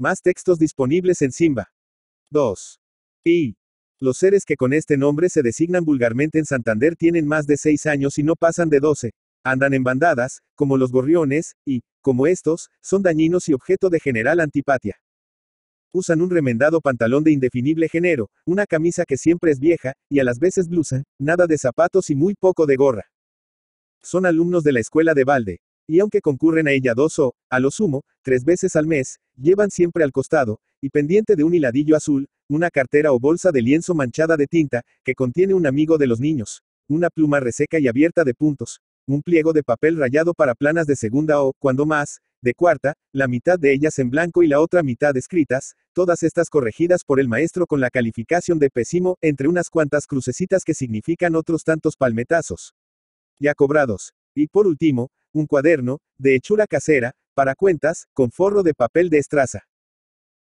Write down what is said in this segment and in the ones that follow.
Más textos disponibles en Simba. 2. y Los seres que con este nombre se designan vulgarmente en Santander tienen más de 6 años y no pasan de 12. Andan en bandadas, como los gorriones, y, como estos, son dañinos y objeto de general antipatia. Usan un remendado pantalón de indefinible género, una camisa que siempre es vieja, y a las veces blusa, nada de zapatos y muy poco de gorra. Son alumnos de la escuela de balde, y aunque concurren a ella dos o, a lo sumo, tres veces al mes, llevan siempre al costado, y pendiente de un hiladillo azul, una cartera o bolsa de lienzo manchada de tinta, que contiene un amigo de los niños, una pluma reseca y abierta de puntos, un pliego de papel rayado para planas de segunda o, cuando más, de cuarta, la mitad de ellas en blanco y la otra mitad escritas, todas estas corregidas por el maestro con la calificación de pésimo, entre unas cuantas crucecitas que significan otros tantos palmetazos. Ya cobrados. Y por último, un cuaderno, de hechura casera, para cuentas, con forro de papel de estraza.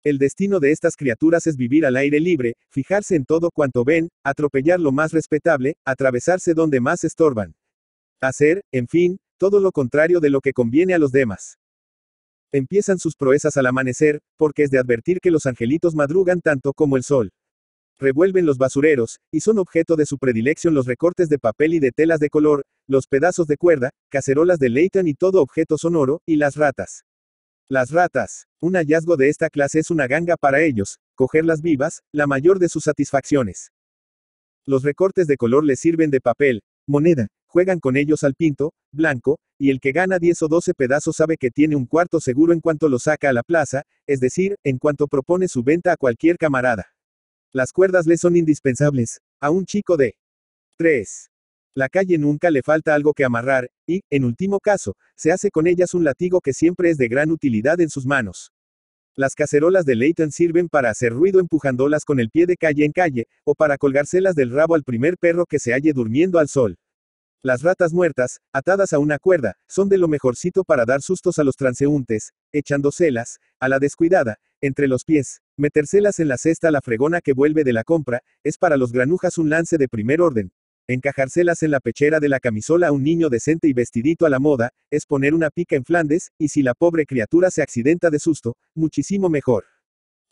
El destino de estas criaturas es vivir al aire libre, fijarse en todo cuanto ven, atropellar lo más respetable, atravesarse donde más estorban. Hacer, en fin, todo lo contrario de lo que conviene a los demás. Empiezan sus proezas al amanecer, porque es de advertir que los angelitos madrugan tanto como el sol. Revuelven los basureros, y son objeto de su predilección los recortes de papel y de telas de color, los pedazos de cuerda, cacerolas de Leighton y todo objeto sonoro, y las ratas. Las ratas. Un hallazgo de esta clase es una ganga para ellos, cogerlas vivas, la mayor de sus satisfacciones. Los recortes de color les sirven de papel, moneda, juegan con ellos al pinto, blanco, y el que gana 10 o 12 pedazos sabe que tiene un cuarto seguro en cuanto lo saca a la plaza, es decir, en cuanto propone su venta a cualquier camarada. Las cuerdas le son indispensables. A un chico de 3. La calle nunca le falta algo que amarrar, y, en último caso, se hace con ellas un latigo que siempre es de gran utilidad en sus manos. Las cacerolas de Leighton sirven para hacer ruido empujándolas con el pie de calle en calle, o para colgárselas del rabo al primer perro que se halle durmiendo al sol. Las ratas muertas, atadas a una cuerda, son de lo mejorcito para dar sustos a los transeúntes, echándoselas, a la descuidada, entre los pies. Metérselas en la cesta a la fregona que vuelve de la compra, es para los granujas un lance de primer orden. Encajárselas en la pechera de la camisola a un niño decente y vestidito a la moda, es poner una pica en Flandes, y si la pobre criatura se accidenta de susto, muchísimo mejor.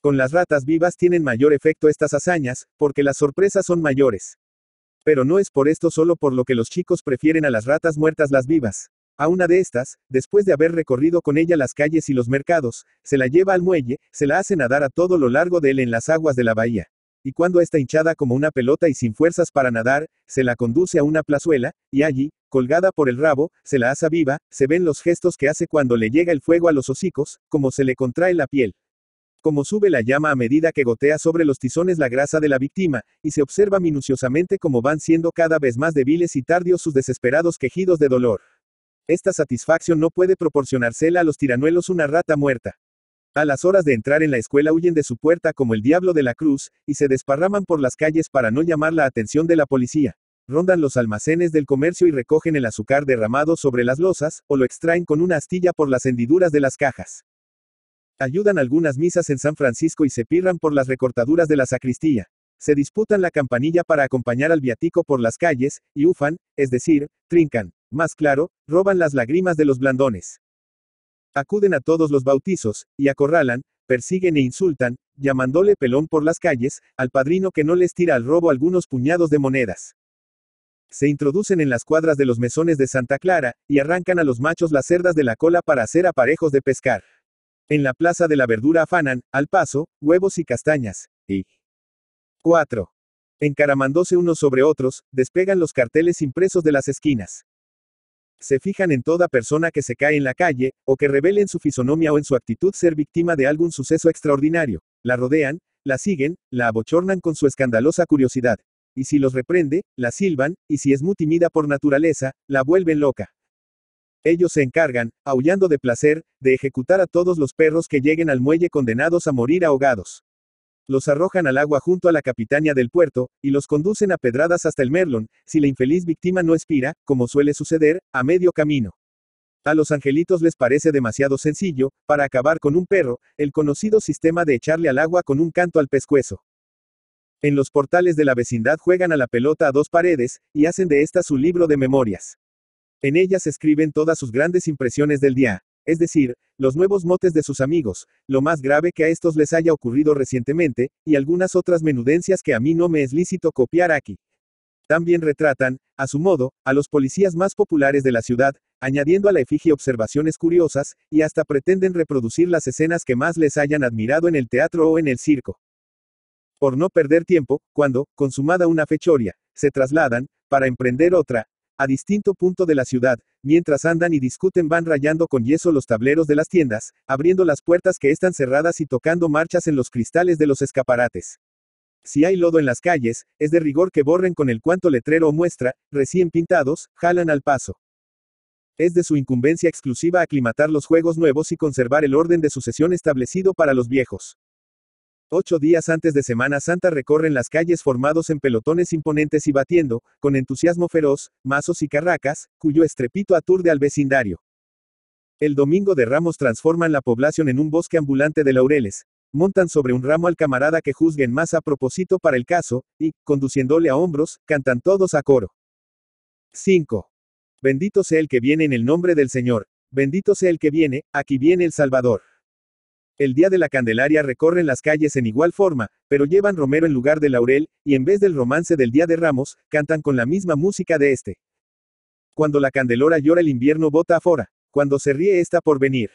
Con las ratas vivas tienen mayor efecto estas hazañas, porque las sorpresas son mayores. Pero no es por esto solo por lo que los chicos prefieren a las ratas muertas las vivas. A una de estas, después de haber recorrido con ella las calles y los mercados, se la lleva al muelle, se la hace nadar a todo lo largo de él en las aguas de la bahía. Y cuando está hinchada como una pelota y sin fuerzas para nadar, se la conduce a una plazuela, y allí, colgada por el rabo, se la hace viva, se ven los gestos que hace cuando le llega el fuego a los hocicos, como se le contrae la piel. Como sube la llama a medida que gotea sobre los tizones la grasa de la víctima, y se observa minuciosamente cómo van siendo cada vez más débiles y tardios sus desesperados quejidos de dolor. Esta satisfacción no puede proporcionársela a los tiranuelos una rata muerta. A las horas de entrar en la escuela huyen de su puerta como el diablo de la cruz, y se desparraman por las calles para no llamar la atención de la policía. Rondan los almacenes del comercio y recogen el azúcar derramado sobre las losas, o lo extraen con una astilla por las hendiduras de las cajas. Ayudan algunas misas en San Francisco y se pirran por las recortaduras de la sacristía. Se disputan la campanilla para acompañar al viatico por las calles, y ufan, es decir, trincan, más claro, roban las lágrimas de los blandones. Acuden a todos los bautizos, y acorralan, persiguen e insultan, llamándole pelón por las calles, al padrino que no les tira al robo algunos puñados de monedas. Se introducen en las cuadras de los mesones de Santa Clara, y arrancan a los machos las cerdas de la cola para hacer aparejos de pescar. En la Plaza de la Verdura afanan, al paso, huevos y castañas. Y 4. Encaramándose unos sobre otros, despegan los carteles impresos de las esquinas. Se fijan en toda persona que se cae en la calle, o que revele en su fisonomía o en su actitud ser víctima de algún suceso extraordinario. La rodean, la siguen, la abochornan con su escandalosa curiosidad. Y si los reprende, la silban, y si es muy tímida por naturaleza, la vuelven loca. Ellos se encargan, aullando de placer, de ejecutar a todos los perros que lleguen al muelle condenados a morir ahogados. Los arrojan al agua junto a la capitania del puerto, y los conducen a pedradas hasta el Merlon, si la infeliz víctima no expira, como suele suceder, a medio camino. A los angelitos les parece demasiado sencillo, para acabar con un perro, el conocido sistema de echarle al agua con un canto al pescuezo. En los portales de la vecindad juegan a la pelota a dos paredes, y hacen de esta su libro de memorias. En ellas escriben todas sus grandes impresiones del día, es decir, los nuevos motes de sus amigos, lo más grave que a estos les haya ocurrido recientemente, y algunas otras menudencias que a mí no me es lícito copiar aquí. También retratan, a su modo, a los policías más populares de la ciudad, añadiendo a la efigie observaciones curiosas, y hasta pretenden reproducir las escenas que más les hayan admirado en el teatro o en el circo. Por no perder tiempo, cuando, consumada una fechoria, se trasladan, para emprender otra, a distinto punto de la ciudad, mientras andan y discuten van rayando con yeso los tableros de las tiendas, abriendo las puertas que están cerradas y tocando marchas en los cristales de los escaparates. Si hay lodo en las calles, es de rigor que borren con el cuanto letrero o muestra, recién pintados, jalan al paso. Es de su incumbencia exclusiva aclimatar los juegos nuevos y conservar el orden de sucesión establecido para los viejos. Ocho días antes de Semana Santa recorren las calles formados en pelotones imponentes y batiendo, con entusiasmo feroz, mazos y carracas, cuyo estrepito aturde al vecindario. El domingo de Ramos transforman la población en un bosque ambulante de laureles, montan sobre un ramo al camarada que juzguen más a propósito para el caso, y, conduciéndole a hombros, cantan todos a coro. 5. Bendito sea el que viene en el nombre del Señor, bendito sea el que viene, aquí viene el Salvador. El día de la Candelaria recorren las calles en igual forma, pero llevan romero en lugar de laurel, y en vez del romance del Día de Ramos, cantan con la misma música de este. Cuando la candelora llora el invierno bota afora, cuando se ríe está por venir.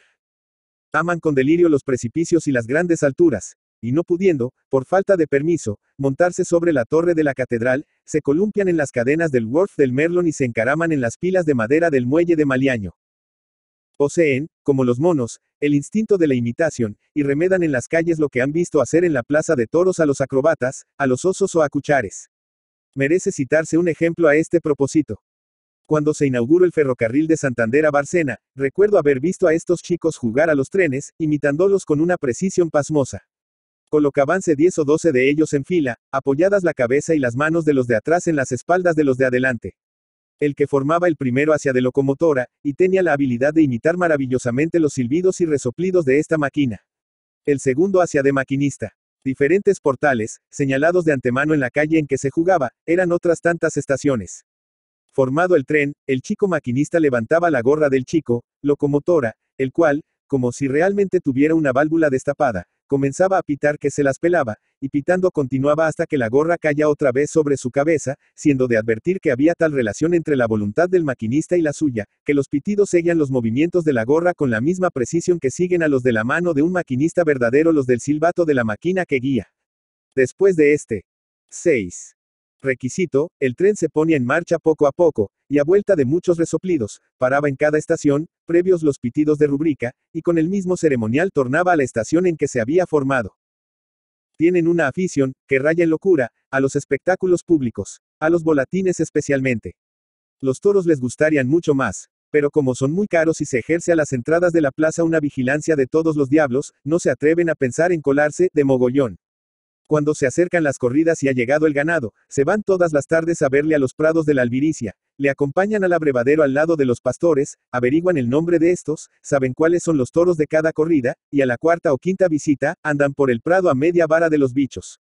Aman con delirio los precipicios y las grandes alturas, y no pudiendo, por falta de permiso, montarse sobre la torre de la catedral, se columpian en las cadenas del Wharf del Merlon y se encaraman en las pilas de madera del muelle de Maliaño. Poseen, como los monos, el instinto de la imitación, y remedan en las calles lo que han visto hacer en la plaza de toros a los acrobatas, a los osos o a cuchares. Merece citarse un ejemplo a este propósito. Cuando se inauguró el ferrocarril de Santander a Barcena, recuerdo haber visto a estos chicos jugar a los trenes, imitándolos con una precisión pasmosa. Colocabanse 10 o 12 de ellos en fila, apoyadas la cabeza y las manos de los de atrás en las espaldas de los de adelante el que formaba el primero hacia de locomotora, y tenía la habilidad de imitar maravillosamente los silbidos y resoplidos de esta máquina. El segundo hacia de maquinista. Diferentes portales, señalados de antemano en la calle en que se jugaba, eran otras tantas estaciones. Formado el tren, el chico maquinista levantaba la gorra del chico, locomotora, el cual, como si realmente tuviera una válvula destapada, Comenzaba a pitar que se las pelaba, y pitando continuaba hasta que la gorra caía otra vez sobre su cabeza, siendo de advertir que había tal relación entre la voluntad del maquinista y la suya, que los pitidos seguían los movimientos de la gorra con la misma precisión que siguen a los de la mano de un maquinista verdadero los del silbato de la máquina que guía. Después de este. 6. Requisito, el tren se ponía en marcha poco a poco, y a vuelta de muchos resoplidos, paraba en cada estación, previos los pitidos de rubrica, y con el mismo ceremonial tornaba a la estación en que se había formado. Tienen una afición, que raya en locura, a los espectáculos públicos, a los volatines especialmente. Los toros les gustarían mucho más, pero como son muy caros y se ejerce a las entradas de la plaza una vigilancia de todos los diablos, no se atreven a pensar en colarse, de mogollón. Cuando se acercan las corridas y ha llegado el ganado, se van todas las tardes a verle a los prados de la albiricia, le acompañan al abrevadero al lado de los pastores, averiguan el nombre de estos, saben cuáles son los toros de cada corrida, y a la cuarta o quinta visita, andan por el prado a media vara de los bichos.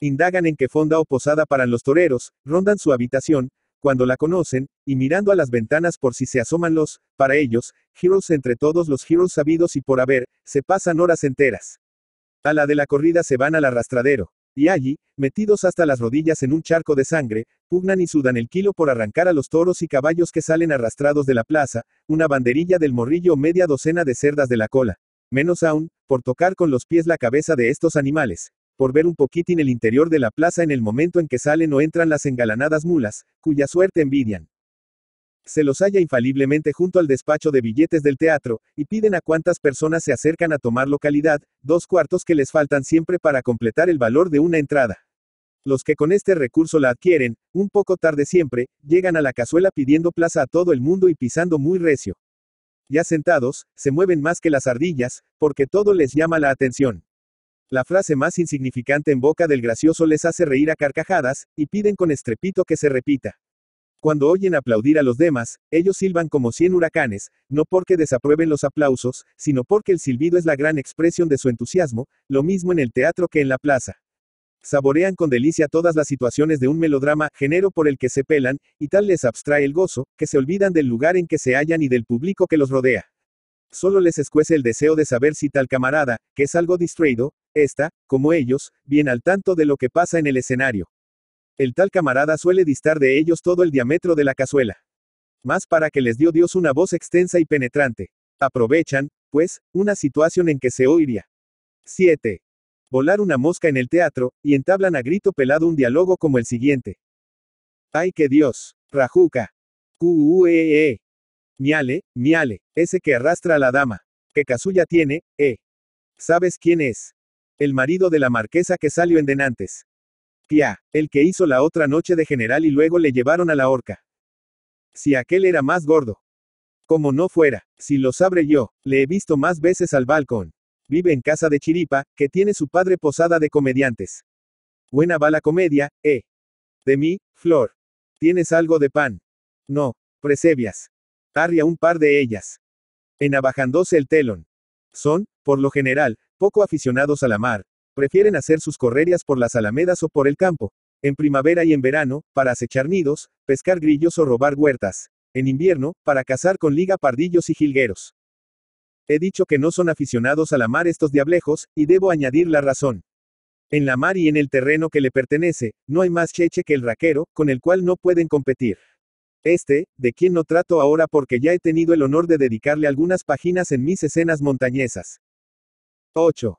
Indagan en qué fonda o posada paran los toreros, rondan su habitación, cuando la conocen, y mirando a las ventanas por si se asoman los, para ellos, heroes entre todos los heroes sabidos y por haber, se pasan horas enteras. A la de la corrida se van al arrastradero. Y allí, metidos hasta las rodillas en un charco de sangre, pugnan y sudan el kilo por arrancar a los toros y caballos que salen arrastrados de la plaza, una banderilla del morrillo o media docena de cerdas de la cola. Menos aún, por tocar con los pies la cabeza de estos animales, por ver un poquitín el interior de la plaza en el momento en que salen o entran las engalanadas mulas, cuya suerte envidian. Se los halla infaliblemente junto al despacho de billetes del teatro, y piden a cuántas personas se acercan a tomar localidad, dos cuartos que les faltan siempre para completar el valor de una entrada. Los que con este recurso la adquieren, un poco tarde siempre, llegan a la cazuela pidiendo plaza a todo el mundo y pisando muy recio. Ya sentados, se mueven más que las ardillas, porque todo les llama la atención. La frase más insignificante en boca del gracioso les hace reír a carcajadas, y piden con estrepito que se repita. Cuando oyen aplaudir a los demás, ellos silban como cien huracanes, no porque desaprueben los aplausos, sino porque el silbido es la gran expresión de su entusiasmo, lo mismo en el teatro que en la plaza. Saborean con delicia todas las situaciones de un melodrama, género por el que se pelan, y tal les abstrae el gozo, que se olvidan del lugar en que se hallan y del público que los rodea. Solo les escuece el deseo de saber si tal camarada, que es algo distraído, está, como ellos, bien al tanto de lo que pasa en el escenario. El tal camarada suele distar de ellos todo el diámetro de la cazuela. Más para que les dio Dios una voz extensa y penetrante. Aprovechan, pues, una situación en que se oiría. 7. Volar una mosca en el teatro, y entablan a grito pelado un diálogo como el siguiente. ¡Ay que Dios! Rajuca. q Miale, miale, ese que arrastra a la dama. Que casulla tiene, eh. ¿Sabes quién es? El marido de la marquesa que salió en Denantes. Pia, el que hizo la otra noche de general y luego le llevaron a la horca. Si aquel era más gordo. Como no fuera, si lo sabré yo, le he visto más veces al balcón. Vive en casa de Chiripa, que tiene su padre posada de comediantes. Buena va la comedia, eh. De mí, Flor. ¿Tienes algo de pan? No, presebias. Arria un par de ellas. Enabajándose el telón. Son, por lo general, poco aficionados a la mar, Prefieren hacer sus correrías por las alamedas o por el campo, en primavera y en verano, para acechar nidos, pescar grillos o robar huertas, en invierno, para cazar con liga pardillos y jilgueros. He dicho que no son aficionados a la mar estos diablejos, y debo añadir la razón. En la mar y en el terreno que le pertenece, no hay más cheche que el raquero, con el cual no pueden competir. Este, de quien no trato ahora porque ya he tenido el honor de dedicarle algunas páginas en mis escenas montañesas. 8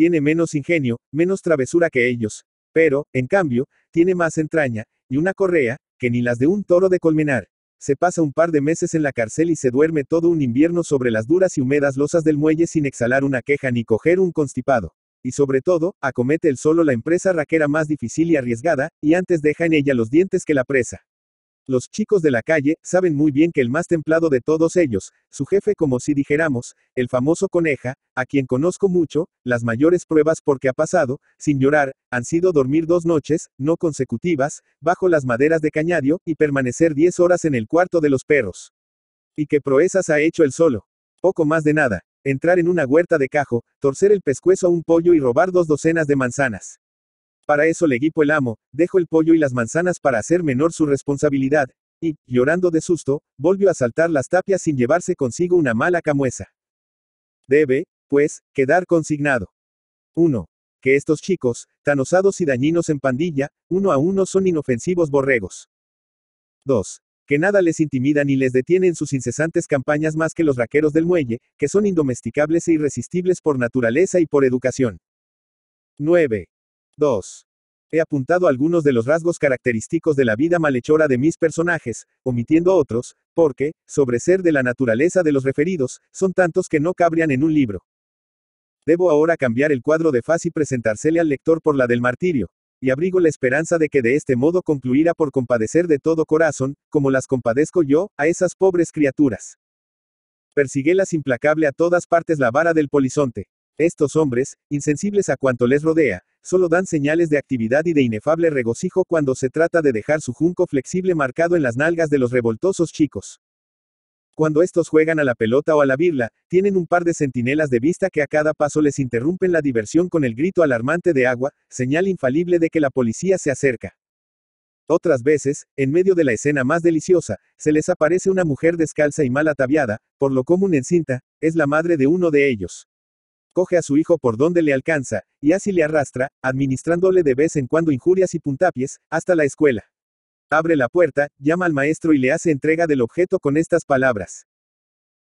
tiene menos ingenio, menos travesura que ellos, pero, en cambio, tiene más entraña, y una correa, que ni las de un toro de colmenar. Se pasa un par de meses en la cárcel y se duerme todo un invierno sobre las duras y húmedas losas del muelle sin exhalar una queja ni coger un constipado. Y sobre todo, acomete el solo la empresa raquera más difícil y arriesgada, y antes deja en ella los dientes que la presa. Los chicos de la calle saben muy bien que el más templado de todos ellos, su jefe como si dijéramos, el famoso coneja, a quien conozco mucho, las mayores pruebas porque ha pasado, sin llorar, han sido dormir dos noches, no consecutivas, bajo las maderas de cañadio, y permanecer diez horas en el cuarto de los perros. Y qué proezas ha hecho él solo. Poco más de nada, entrar en una huerta de cajo, torcer el pescuezo a un pollo y robar dos docenas de manzanas. Para eso le guipo el amo, dejo el pollo y las manzanas para hacer menor su responsabilidad, y, llorando de susto, volvió a saltar las tapias sin llevarse consigo una mala camuesa. Debe, pues, quedar consignado. 1. Que estos chicos, tan osados y dañinos en pandilla, uno a uno son inofensivos borregos. 2. Que nada les intimida ni les detiene en sus incesantes campañas más que los raqueros del muelle, que son indomesticables e irresistibles por naturaleza y por educación. 9. 2. He apuntado algunos de los rasgos característicos de la vida malhechora de mis personajes, omitiendo otros, porque, sobre ser de la naturaleza de los referidos, son tantos que no cabrían en un libro. Debo ahora cambiar el cuadro de faz y presentársele al lector por la del martirio, y abrigo la esperanza de que de este modo concluirá por compadecer de todo corazón, como las compadezco yo, a esas pobres criaturas. las implacable a todas partes la vara del polizonte. Estos hombres, insensibles a cuanto les rodea, solo dan señales de actividad y de inefable regocijo cuando se trata de dejar su junco flexible marcado en las nalgas de los revoltosos chicos. Cuando estos juegan a la pelota o a la birla, tienen un par de centinelas de vista que a cada paso les interrumpen la diversión con el grito alarmante de agua, señal infalible de que la policía se acerca. Otras veces, en medio de la escena más deliciosa, se les aparece una mujer descalza y mal ataviada, por lo común encinta, es la madre de uno de ellos coge a su hijo por donde le alcanza, y así le arrastra, administrándole de vez en cuando injurias y puntapiés, hasta la escuela. Abre la puerta, llama al maestro y le hace entrega del objeto con estas palabras.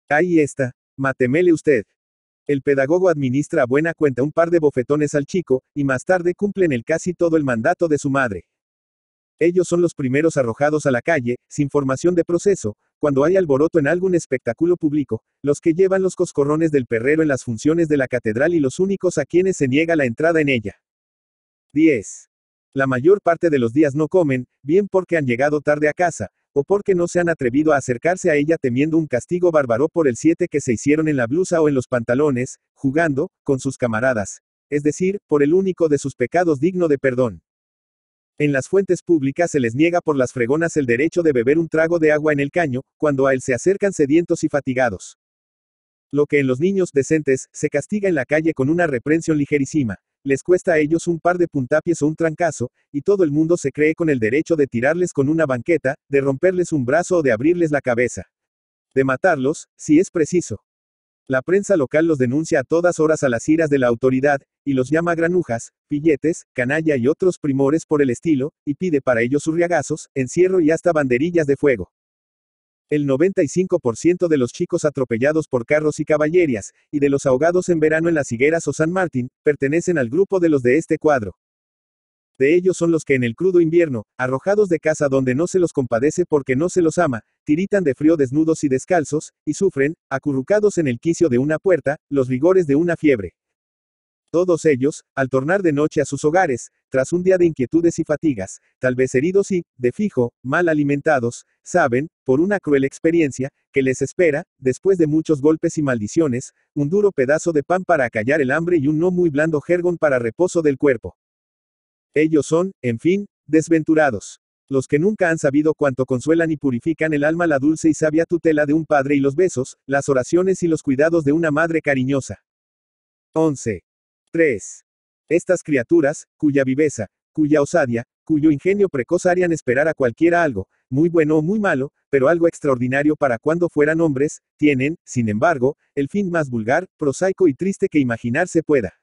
Ahí está, matemele usted. El pedagogo administra a buena cuenta un par de bofetones al chico, y más tarde cumplen el casi todo el mandato de su madre. Ellos son los primeros arrojados a la calle, sin formación de proceso, cuando hay alboroto en algún espectáculo público, los que llevan los coscorrones del perrero en las funciones de la catedral y los únicos a quienes se niega la entrada en ella. 10. La mayor parte de los días no comen, bien porque han llegado tarde a casa, o porque no se han atrevido a acercarse a ella temiendo un castigo bárbaro por el siete que se hicieron en la blusa o en los pantalones, jugando, con sus camaradas, es decir, por el único de sus pecados digno de perdón. En las fuentes públicas se les niega por las fregonas el derecho de beber un trago de agua en el caño, cuando a él se acercan sedientos y fatigados. Lo que en los niños decentes, se castiga en la calle con una reprensión ligerísima, les cuesta a ellos un par de puntapiés o un trancazo, y todo el mundo se cree con el derecho de tirarles con una banqueta, de romperles un brazo o de abrirles la cabeza. De matarlos, si es preciso. La prensa local los denuncia a todas horas a las iras de la autoridad, y los llama granujas, pilletes, canalla y otros primores por el estilo, y pide para ellos surriagazos, encierro y hasta banderillas de fuego. El 95% de los chicos atropellados por carros y caballerías, y de los ahogados en verano en las higueras o San Martín, pertenecen al grupo de los de este cuadro de ellos son los que en el crudo invierno, arrojados de casa donde no se los compadece porque no se los ama, tiritan de frío desnudos y descalzos, y sufren, acurrucados en el quicio de una puerta, los rigores de una fiebre. Todos ellos, al tornar de noche a sus hogares, tras un día de inquietudes y fatigas, tal vez heridos y, de fijo, mal alimentados, saben, por una cruel experiencia, que les espera, después de muchos golpes y maldiciones, un duro pedazo de pan para acallar el hambre y un no muy blando jergón para reposo del cuerpo. Ellos son, en fin, desventurados. Los que nunca han sabido cuánto consuelan y purifican el alma la dulce y sabia tutela de un padre y los besos, las oraciones y los cuidados de una madre cariñosa. 11. 3. Estas criaturas, cuya viveza, cuya osadía, cuyo ingenio precoz harían esperar a cualquiera algo, muy bueno o muy malo, pero algo extraordinario para cuando fueran hombres, tienen, sin embargo, el fin más vulgar, prosaico y triste que imaginarse pueda.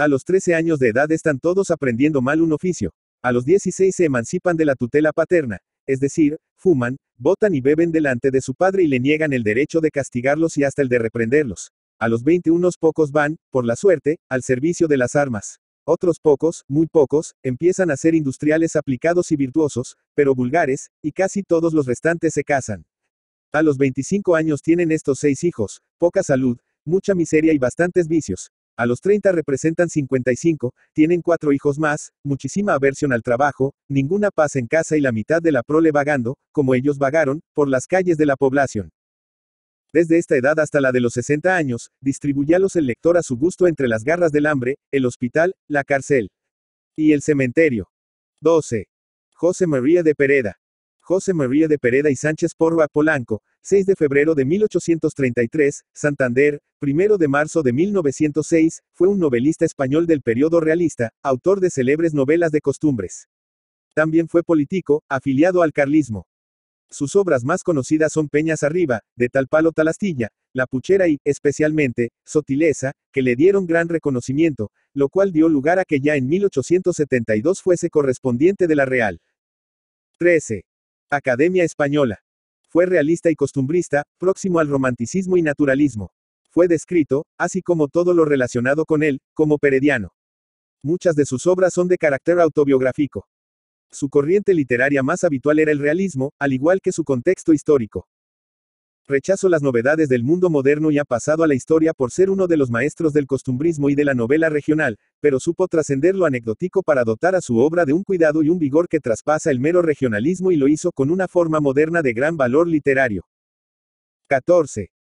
A los 13 años de edad están todos aprendiendo mal un oficio. A los 16 se emancipan de la tutela paterna, es decir, fuman, botan y beben delante de su padre y le niegan el derecho de castigarlos y hasta el de reprenderlos. A los 21 unos pocos van, por la suerte, al servicio de las armas. Otros pocos, muy pocos, empiezan a ser industriales aplicados y virtuosos, pero vulgares, y casi todos los restantes se casan. A los 25 años tienen estos seis hijos, poca salud, mucha miseria y bastantes vicios, a los 30 representan 55, tienen cuatro hijos más, muchísima aversión al trabajo, ninguna paz en casa y la mitad de la prole vagando, como ellos vagaron, por las calles de la población. Desde esta edad hasta la de los 60 años, distribuyalos el lector a su gusto entre las garras del hambre, el hospital, la cárcel y el cementerio. 12. José María de Pereda. José María de Pereda y Sánchez Porro Polanco, 6 de febrero de 1833, Santander, 1 de marzo de 1906, fue un novelista español del periodo realista, autor de célebres novelas de costumbres. También fue político, afiliado al carlismo. Sus obras más conocidas son Peñas Arriba, De Tal Palo Tal La Puchera y, especialmente, Sotileza, que le dieron gran reconocimiento, lo cual dio lugar a que ya en 1872 fuese correspondiente de la Real. 13. Academia Española. Fue realista y costumbrista, próximo al romanticismo y naturalismo. Fue descrito, así como todo lo relacionado con él, como perediano. Muchas de sus obras son de carácter autobiográfico. Su corriente literaria más habitual era el realismo, al igual que su contexto histórico. Rechazo las novedades del mundo moderno y ha pasado a la historia por ser uno de los maestros del costumbrismo y de la novela regional, pero supo trascender lo anecdótico para dotar a su obra de un cuidado y un vigor que traspasa el mero regionalismo y lo hizo con una forma moderna de gran valor literario. 14.